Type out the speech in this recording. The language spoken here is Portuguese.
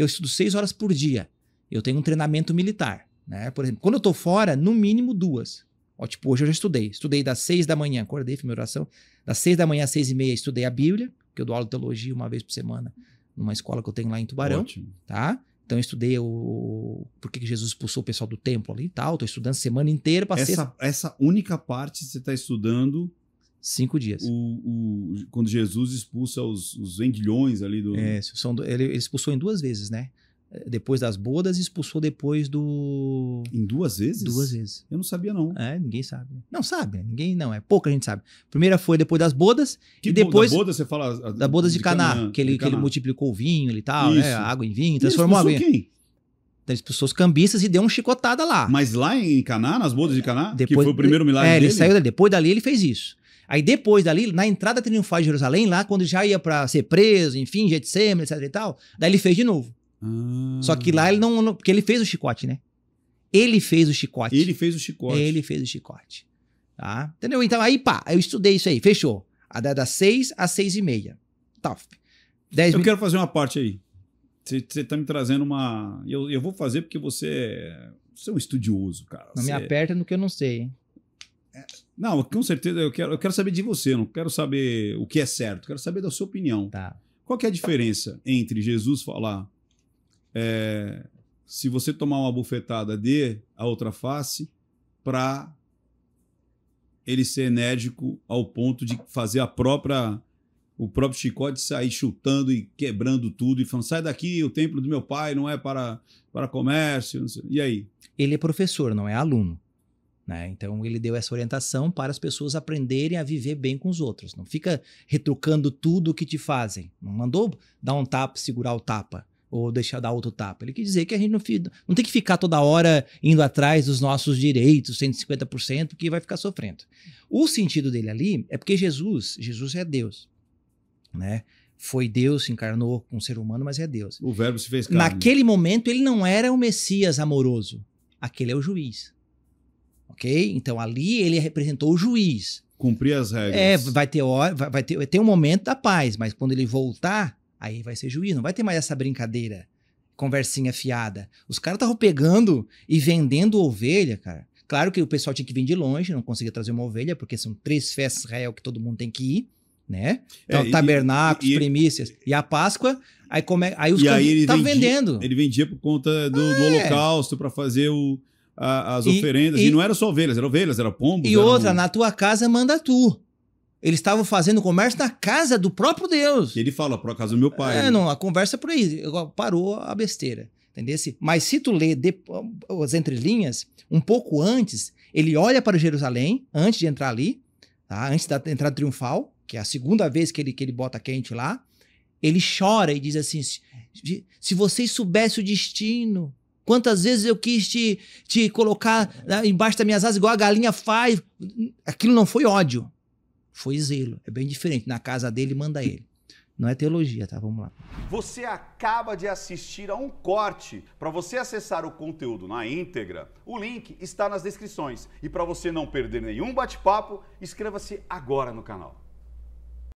eu estudo seis horas por dia. Eu tenho um treinamento militar, né? Por exemplo, quando eu tô fora, no mínimo duas. Ó, tipo, hoje eu já estudei. Estudei das seis da manhã, acordei, fiz minha oração. Das seis da manhã às seis e meia, estudei a Bíblia, que eu dou aula de teologia uma vez por semana numa escola que eu tenho lá em Tubarão. Ótimo. Tá? Então eu estudei o por que Jesus expulsou o pessoal do templo ali e tal. Tô estudando semana inteira para essa, essa única parte você está estudando Cinco dias. O, o, quando Jesus expulsa os, os vendilhões ali do. É, são, ele, ele expulsou em duas vezes, né? Depois das bodas, expulsou depois do. Em duas vezes? Duas vezes. Eu não sabia, não. É, ninguém sabe. Não sabe, ninguém não, é pouca gente sabe. Primeira foi depois das bodas, que e depois. Da boda, você fala. A, ah, da bodas de, de Caná, Caná, que, ele, Caná. que ele multiplicou o vinho e tal, né? água em vinho, transformou a vinho. quem? das pessoas cambistas e deu uma chicotada lá. Mas lá em Caná, nas bodas de Caná, depois, que foi o primeiro milagre é, ele dele? saiu Depois dali ele fez isso. Aí depois dali, na entrada triunfal de Jerusalém, lá quando já ia para ser preso, enfim, Getsemane, etc e tal, daí ele fez de novo. Ah. Só que lá ele não, não, Porque ele fez o chicote, né? Ele fez o chicote. Ele fez o chicote. Ele fez o chicote. Tá? Entendeu? Então aí pá, eu estudei isso aí, fechou. A da, das 6 às 6 e meia. Top. Dez. eu quero fazer uma parte aí. Você tá me trazendo uma. Eu, eu vou fazer porque você é. Você é um estudioso, cara. Não me aperta no que eu não sei, hein? Não, com certeza eu quero, eu quero saber de você, não quero saber o que é certo, quero saber da sua opinião. Tá. Qual é a diferença entre Jesus falar é, se você tomar uma bufetada, de a outra face para ele ser enérgico ao ponto de fazer a própria o próprio chicote sair chutando e quebrando tudo e falando: sai daqui, o templo do meu pai não é para, para comércio. E aí? Ele é professor, não é aluno. Né? Então ele deu essa orientação para as pessoas aprenderem a viver bem com os outros. Não fica retrucando tudo o que te fazem. Não mandou dar um tapa, segurar o tapa ou deixar dar outro tapa. Ele quer dizer que a gente não, não tem que ficar toda hora indo atrás dos nossos direitos, 150%, que vai ficar sofrendo. O sentido dele ali é porque Jesus, Jesus é Deus, né? Foi Deus, se encarnou com um ser humano, mas é Deus. O verbo se fez carne. Naquele momento ele não era o Messias amoroso. Aquele é o juiz ok? Então ali ele representou o juiz. Cumprir as regras. É, vai ter hora, vai ter, tem um momento da paz, mas quando ele voltar, aí vai ser juiz, não vai ter mais essa brincadeira, conversinha fiada. Os caras estavam pegando e vendendo ovelha, cara. Claro que o pessoal tinha que vir de longe, não conseguia trazer uma ovelha, porque são três festas real que todo mundo tem que ir, né? É, então, é, tabernáculos, e, e, primícias. E a Páscoa, aí, come, aí os caras estavam tá vendendo. Ele vendia por conta do, ah, do é. holocausto para fazer o a, as e, oferendas. E, e, não era só ovelhas, era ovelhas, era pombo. E outra, um... na tua casa manda tu. Eles estavam fazendo comércio na casa do próprio Deus. Ele fala, por casa do meu pai. É, né? não, a conversa é por aí. Parou a besteira. Entendesse? Mas se tu lê as entrelinhas, um pouco antes, ele olha para Jerusalém, antes de entrar ali, tá? antes da entrada triunfal, que é a segunda vez que ele, que ele bota quente lá, ele chora e diz assim: se vocês soubessem o destino Quantas vezes eu quis te, te colocar né, embaixo das minhas asas, igual a galinha faz. Aquilo não foi ódio, foi zelo. É bem diferente. Na casa dele, manda ele. Não é teologia, tá? Vamos lá. Você acaba de assistir a um corte. Para você acessar o conteúdo na íntegra, o link está nas descrições. E para você não perder nenhum bate-papo, inscreva-se agora no canal.